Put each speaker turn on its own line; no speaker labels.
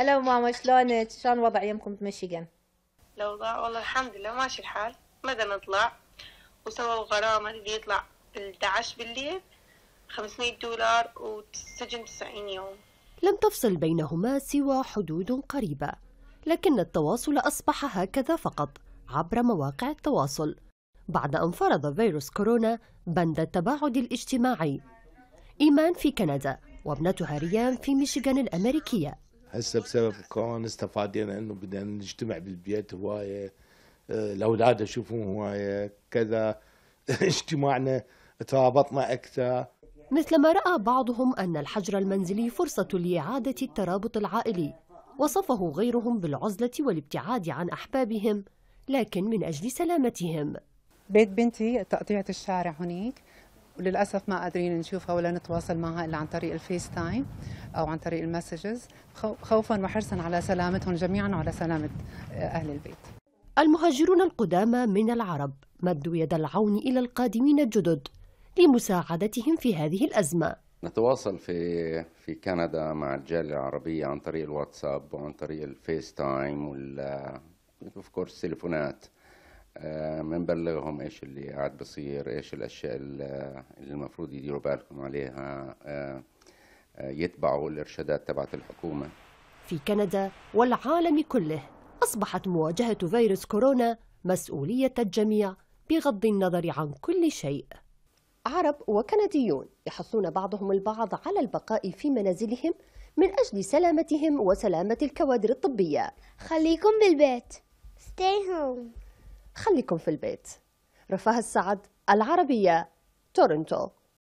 هلا ماما شلونك؟ شلون وضع يمكم بمشيغن؟
الأوضاع والله الحمد لله ماشي الحال بدنا نطلع وسووا غرامة اللي يطلع بالدعش بالليل 500 دولار وسجن 90 يوم
لم تفصل بينهما سوى حدود قريبة لكن التواصل أصبح هكذا فقط عبر مواقع التواصل بعد أن فرض فيروس كورونا بند التباعد الاجتماعي إيمان في كندا وابنتها ريان في ميشيغان الأمريكية
هسه بسبب كورونا استفادينا انه بدنا نجتمع بالبيت هوايه آه، الاولاد اشوفهم هوايه كذا اجتماعنا ترابطنا اكثر
مثل ما راى بعضهم ان الحجر المنزلي فرصه لاعاده الترابط العائلي وصفه غيرهم بالعزله والابتعاد عن احبابهم لكن من اجل سلامتهم بيت بنتي تقطيعة الشارع هنيك وللاسف ما قادرين نشوفها ولا نتواصل معها الا عن طريق الفيس تايم او عن طريق المسجز خوفا وحرصا على سلامتهم جميعا وعلى سلامه آه، اهل البيت. المهاجرون القدامى من العرب مدوا يد العون الى القادمين الجدد لمساعدتهم في هذه الازمه.
نتواصل في في كندا مع الجاليه العربيه عن طريق الواتساب وعن طريق الفيس تايم وال اوف آه، كورس تليفونات. بنبلغهم آه، ايش اللي قاعد بصير ايش الاشياء اللي المفروض يديروا بالكم عليها آه، آه، يتبعوا الارشادات تبعت الحكومه
في كندا والعالم كله اصبحت مواجهه فيروس كورونا مسؤوليه الجميع بغض النظر عن كل شيء عرب وكنديون يحثون بعضهم البعض على البقاء في منازلهم من أجل سلامتهم وسلامة الكوادر الطبية خليكم بالبيت Stay home خليكم في البيت رفاه السعد العربية تورنتو